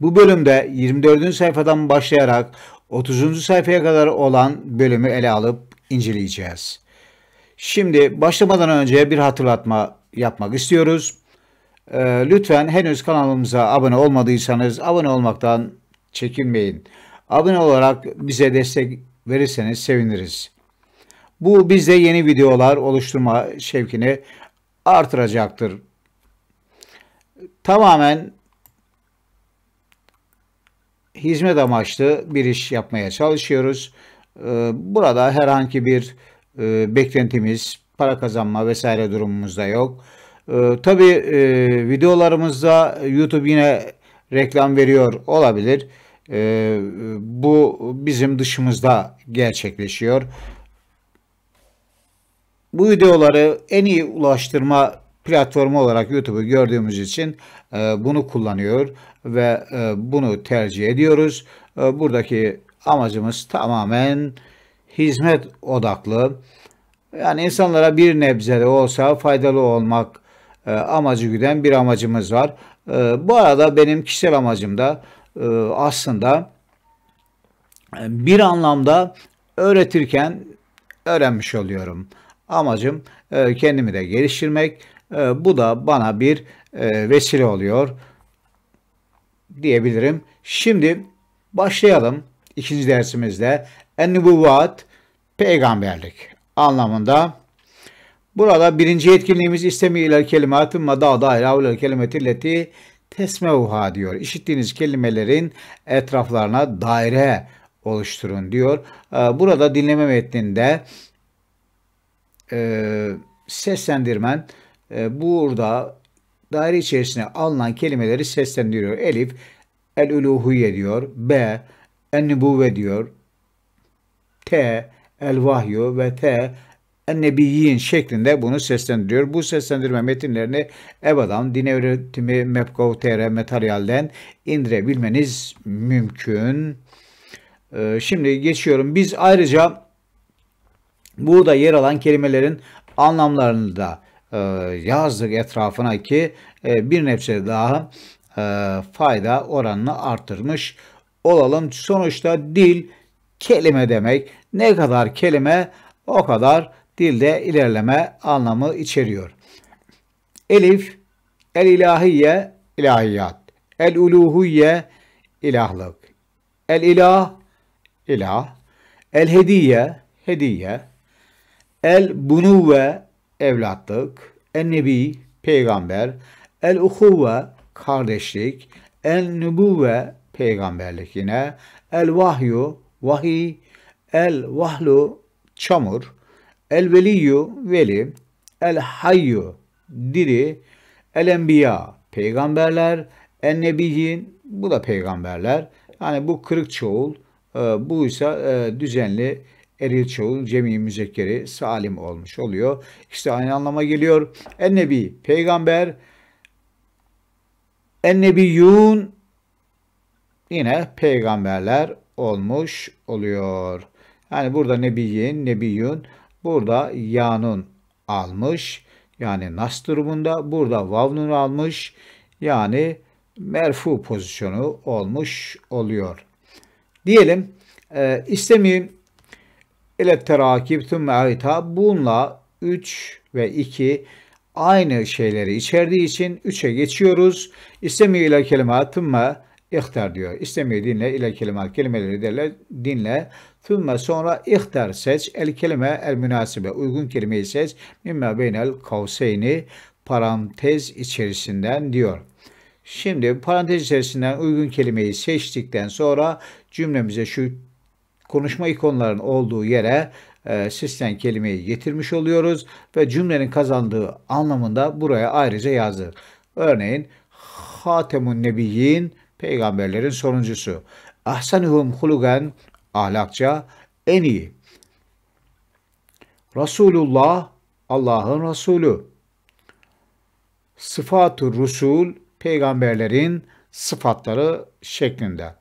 Bu bölümde 24. sayfadan başlayarak 30. sayfaya kadar olan bölümü ele alıp inceleyeceğiz. Şimdi başlamadan önce bir hatırlatma yapmak istiyoruz. Ee, lütfen henüz kanalımıza abone olmadıysanız abone olmaktan çekinmeyin. Abone olarak bize destek verirseniz seviniriz. Bu bizde yeni videolar oluşturma şevkini artıracaktır. Tamamen hizmet amaçlı bir iş yapmaya çalışıyoruz. Ee, burada herhangi bir e, beklentimiz, para kazanma vesaire durumumuz da yok. Ee, tabii e, videolarımızda YouTube yine reklam veriyor olabilir. E, bu bizim dışımızda gerçekleşiyor. Bu videoları en iyi ulaştırma platformu olarak YouTube'u gördüğümüz için e, bunu kullanıyor ve e, bunu tercih ediyoruz. E, buradaki amacımız tamamen hizmet odaklı. Yani insanlara bir nebze de olsa faydalı olmak e, amacı güden bir amacımız var. E, bu arada benim kişisel amacım da ee, aslında e, bir anlamda öğretirken öğrenmiş oluyorum. Amacım e, kendimi de geliştirmek. E, bu da bana bir vesile oluyor diyebilirim. Şimdi başlayalım ikinci dersimizde. en Ennubuvat peygamberlik anlamında. Burada birinci yetkinliğimiz istemi ile kelimatın madada ila ulan kelimeti leti tesmeuha diyor. İşittiğiniz kelimelerin etraflarına daire oluşturun diyor. Ee, burada dinleme metninde e, seslendirmen e, burada daire içerisine alınan kelimeleri seslendiriyor. Elif el-uluhiye diyor. B en-nübüvve diyor. T el-vahyu ve T Ennebiyyin şeklinde bunu seslendiriyor. Bu seslendirme metinlerini EBA'dan, Din Öğretimi, Mepgov.tr, Materyal'den indirebilmeniz mümkün. Ee, şimdi geçiyorum. Biz ayrıca burada yer alan kelimelerin anlamlarını da e, yazdık etrafına ki e, bir nebze daha e, fayda oranını arttırmış olalım. Sonuçta dil kelime demek. Ne kadar kelime o kadar dilde ilerleme anlamı içeriyor. Elif, el ilahiye, ilahiyat. El uluhiye ilahlık. El ilah, ilah. El hediye, hediye. El bunuve, evlatlık. El nebi, peygamber. El uhuvve, kardeşlik. El nubuve peygamberlik yine. El vahyu, vahiy. El vahlu, çamur. El veliyyu veli, el hayyu diri, el enbiya peygamberler, en nebiyyin bu da peygamberler. Yani bu kırık çoğul, e, bu ise düzenli eril çoğul, cemi müzekkeri salim olmuş oluyor. İşte aynı anlama geliyor. En nebi peygamber, en nebiyyun yine peygamberler olmuş oluyor. Yani burada nebiyyin, nebiyyun Burada yanun almış. Yani nas durumunda. Burada vavnun almış. Yani merfu pozisyonu olmuş oluyor. Diyelim e, istemiyim ile terakip tüm ayta bununla 3 ve 2 aynı şeyleri içerdiği için 3'e geçiyoruz. İstemi ile kelime tümme İhtar diyor. İstemeyi dinle ile kelime kelimeleri derler dinle. Thumma sonra ihtar seç el kelime el münasibe uygun kelimeyi seç. Mimma beynel kavseyni parantez içerisinden diyor. Şimdi parantez içerisinden uygun kelimeyi seçtikten sonra cümlemize şu konuşma ikonlarının olduğu yere e, sistem kelimeyi getirmiş oluyoruz ve cümlenin kazandığı anlamında buraya ayrıca yazdık. Örneğin Hatemun Nebiyyin peygamberlerin sonuncusu. Ahsanuhum hulugen ahlakça en iyi. Resulullah Allah'ın Resulü. Sıfatı Rusul peygamberlerin sıfatları şeklinde.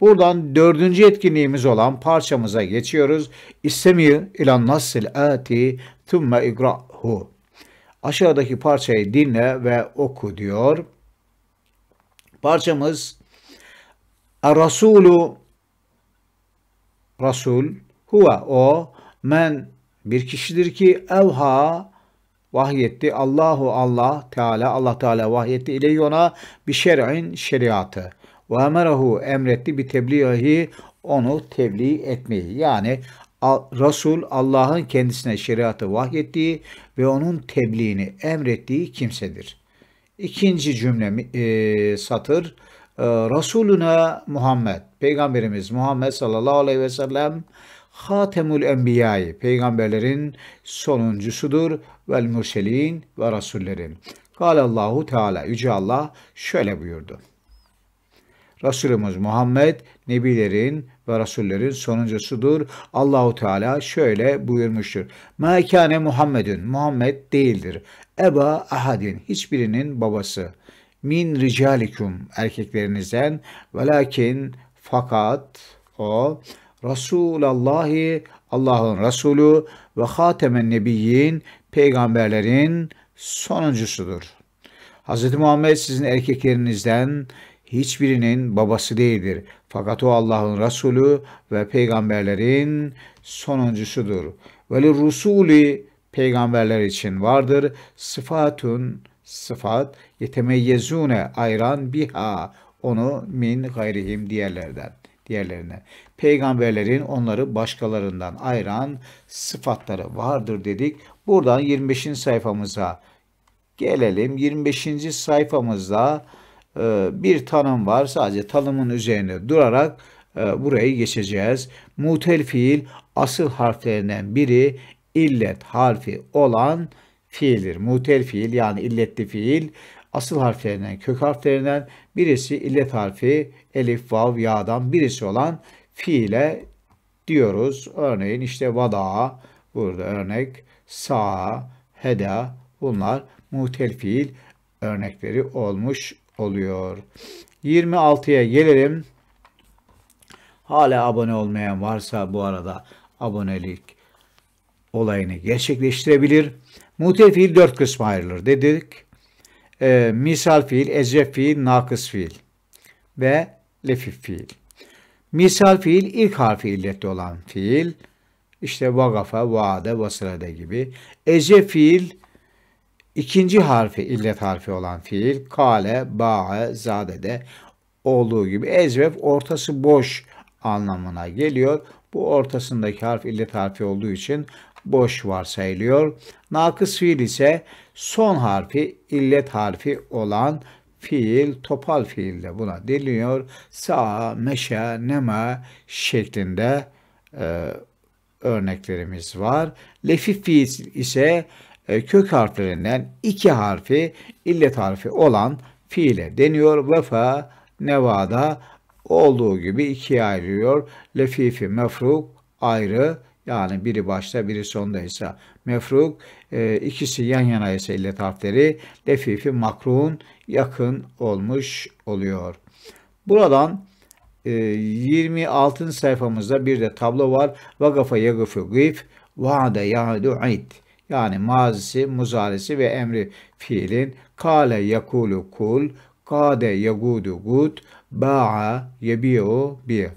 Buradan dördüncü etkinliğimiz olan parçamıza geçiyoruz. İstemi ilan nasil ati tümme igrahu. Aşağıdaki parçayı dinle ve oku diyor parçamız Rasulu Rasul huwa o men bir kişidir ki evha vahyetti Allahu Allah Teala Allah Teala vahyetti ile ona bir şer'in şeriatı ve emerahu emretti bir tebliği onu tebliğ etmeyi yani Rasul Allah'ın kendisine şeriatı vahyettiği ve onun tebliğini emrettiği kimsedir ikinci cümle e, satır. E, Muhammed, Peygamberimiz Muhammed sallallahu aleyhi ve sellem Hatemül Enbiya'yı, peygamberlerin sonuncusudur. Vel murselin ve rasullerin. Allahu Teala, Yüce Allah şöyle buyurdu. Resulümüz Muhammed, nebilerin, ve rasullerin sonuncusudur. Allahu Teala şöyle buyurmuştur. Mekane Muhammedün Muhammed değildir. Eba ahadin hiçbirinin babası. Min ricalikum erkeklerinizden velakin fakat o Resulallahi Allah'ın Resulü ve Hatemen Nebiyyin peygamberlerin sonuncusudur. Hz. Muhammed sizin erkeklerinizden hiçbirinin babası değildir. Fakat o Allah'ın Resulü ve peygamberlerin sonuncusudur. Veli rusuli peygamberler için vardır. Sıfatun sıfat yetemeyyezune ayran biha onu min gayrihim diğerlerden diğerlerine. Peygamberlerin onları başkalarından ayıran sıfatları vardır dedik. Buradan 25. sayfamıza gelelim. 25. sayfamızda ee, bir tanım var. Sadece tanımın üzerine durarak e, burayı geçeceğiz. Mutel fiil asıl harflerinden biri illet harfi olan fiildir. Mutel fiil yani illetli fiil asıl harflerinden, kök harflerinden birisi illet harfi elif, vav, ya'dan birisi olan fiile diyoruz. Örneğin işte vada burada örnek sağ heda bunlar mutel fiil örnekleri olmuş oluyor. 26'ya gelelim. Hala abone olmayan varsa bu arada abonelik olayını gerçekleştirebilir. Mutel fiil dört kısma ayrılır dedik. E, misal fiil, ezcef fiil, nakıs fiil ve lefif fiil. Misal fiil ilk harfi illetli olan fiil. İşte vagafa, vaade, vasırade gibi. Ece fiil ikinci harfi illet harfi olan fiil kale, bae, zadede olduğu gibi ezvef ortası boş anlamına geliyor. Bu ortasındaki harf illet harfi olduğu için boş varsayılıyor. Nakıs fiil ise son harfi illet harfi olan fiil topal fiilde buna deniliyor. Sa, meşe, neme şeklinde e, örneklerimiz var. Lefif fiil ise e, kök harflerinden iki harfi illet harfi olan fiile deniyor. Vefa nevada olduğu gibi ikiye ayrılıyor. Lefifi mefruk ayrı yani biri başta biri sonda ise mefruk e, ikisi yan yana ise illet harfleri lefifi makrun yakın olmuş oluyor. Buradan 26. E, sayfamızda bir de tablo var. Vagafa yagıfı gif vade yadu id yani mazisi, muzarisi ve emri fiilin kale yakulu kul, kade yagudu gut, ba'a yebiu bir.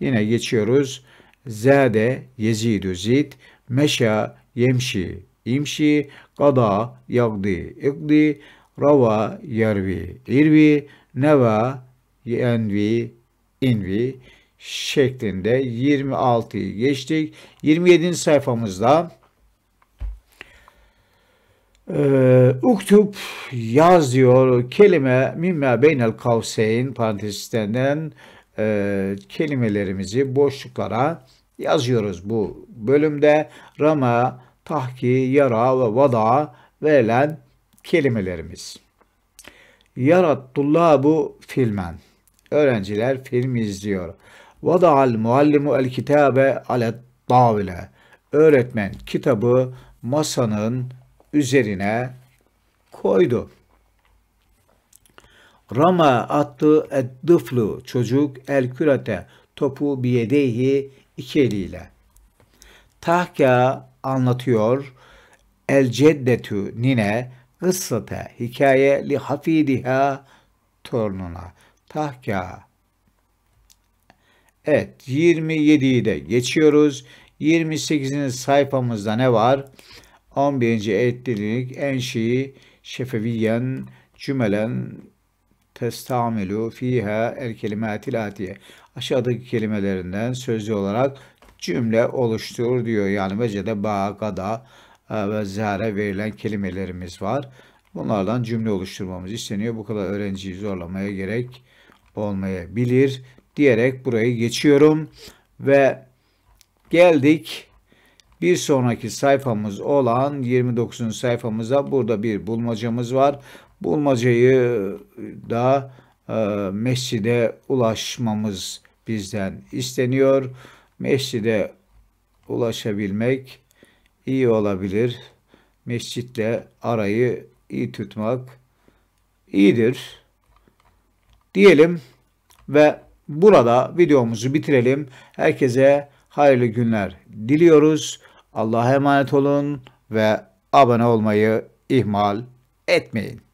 Yine geçiyoruz. Zade yezidu zid, meşa yemşi imşi, kada yagdi ikdi, rava yervi irvi, neva yenvi invi şeklinde 26'yı geçtik. 27. sayfamızda ee, uktub yazıyor. kelime mimme beynel kavseyn parantezlerinden e, kelimelerimizi boşluklara yazıyoruz bu bölümde. Rama, tahki, yara ve vada verilen kelimelerimiz. bu filmen. Öğrenciler film izliyor. Vada'al muallimu el kitabe ale davile. Öğretmen kitabı masanın üzerine koydu. Rama attı eddıflu çocuk el kürete topu biyedeyi iki eliyle. Tahka anlatıyor el ceddetü nine kıssate hikaye li hafidiha torununa. Tahka Evet 27'yi de geçiyoruz. 28'in sayfamızda ne var? 11. etlilik enşi şefeviyen cümelen testamilu fiha el kelimatil atiye. Aşağıdaki kelimelerinden sözlü olarak cümle oluşturur diyor. Yani vecede bağada e, ve zehre verilen kelimelerimiz var. Bunlardan cümle oluşturmamız isteniyor. Bu kadar öğrenciyi zorlamaya gerek olmayabilir diyerek burayı geçiyorum ve geldik bir sonraki sayfamız olan 29. sayfamıza burada bir bulmacamız var. Bulmacayı da e, mescide ulaşmamız bizden isteniyor. Mescide ulaşabilmek iyi olabilir. Mescitle arayı iyi tutmak iyidir diyelim ve burada videomuzu bitirelim. Herkese hayırlı günler diliyoruz. Allah'a emanet olun ve abone olmayı ihmal etmeyin.